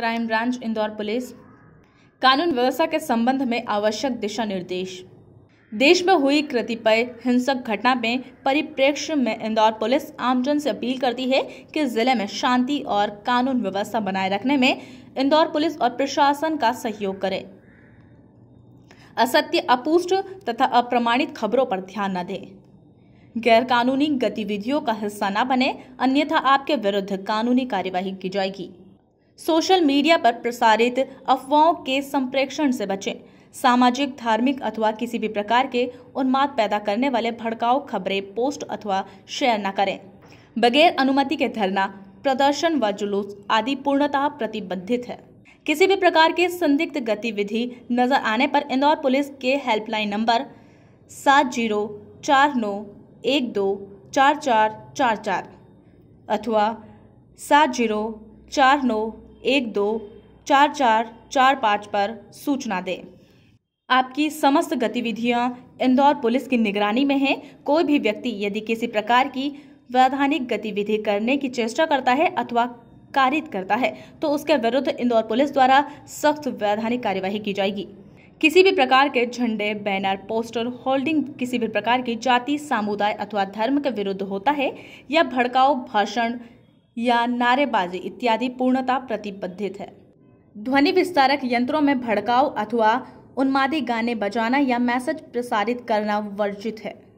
crime branch Indore police कानून व्यवस्था के संबंध में आवश्यक दिशा निर्देश देश में हुई कृतिपय हिंसक घटना में परिप्रेक्ष्य में इंदौर पुलिस आमजन से अपील करती है कि जिले में शांति और कानून व्यवस्था बनाए रखने में इंदौर पुलिस और प्रशासन का सहयोग करे असत्य अपुष्ट तथा अप्रमाणित खबरों पर ध्यान न दें गैरकानूनी गतिविधियों का हिस्सा न बने अन्यथा आपके विरुद्ध कानूनी कार्यवाही की जाएगी सोशल मीडिया पर प्रसारित अफवाहों के संप्रेक्षण से बचें सामाजिक धार्मिक अथवा किसी भी प्रकार के उन्माद पैदा करने वाले भड़काऊ खबरें पोस्ट अथवा शेयर न करें बगैर अनुमति के धरना प्रदर्शन व जुलूस आदि पूर्णतः प्रतिबंधित है किसी भी प्रकार के संदिग्ध गतिविधि नजर आने पर इंदौर पुलिस के हेल्पलाइन नंबर सात जीरो चार नौ एक दो चार चार चार चार अथवा सात जीरो चार नौ एक दो चार चार चार पाँच पर सूचना दें आपकी समस्त गतिविधियां इंदौर पुलिस की निगरानी में हैं कोई भी व्यक्ति यदि किसी प्रकार की वैधानिक गतिविधि करने की चेष्टा करता है अथवा कारित करता है तो उसके विरुद्ध इंदौर पुलिस द्वारा सख्त वैधानिक कार्यवाही की जाएगी किसी भी प्रकार के झंडे बैनर पोस्टर होल्डिंग किसी भी प्रकार की जाति समुदाय अथवा धर्म के विरुद्ध होता है या भड़काऊ भाषण या नारेबाजी इत्यादि पूर्णता प्रतिबंधित है ध्वनि विस्तारक यंत्रों में भड़काऊ अथवा उन्मादी गाने बजाना या मैसेज प्रसारित करना वर्जित है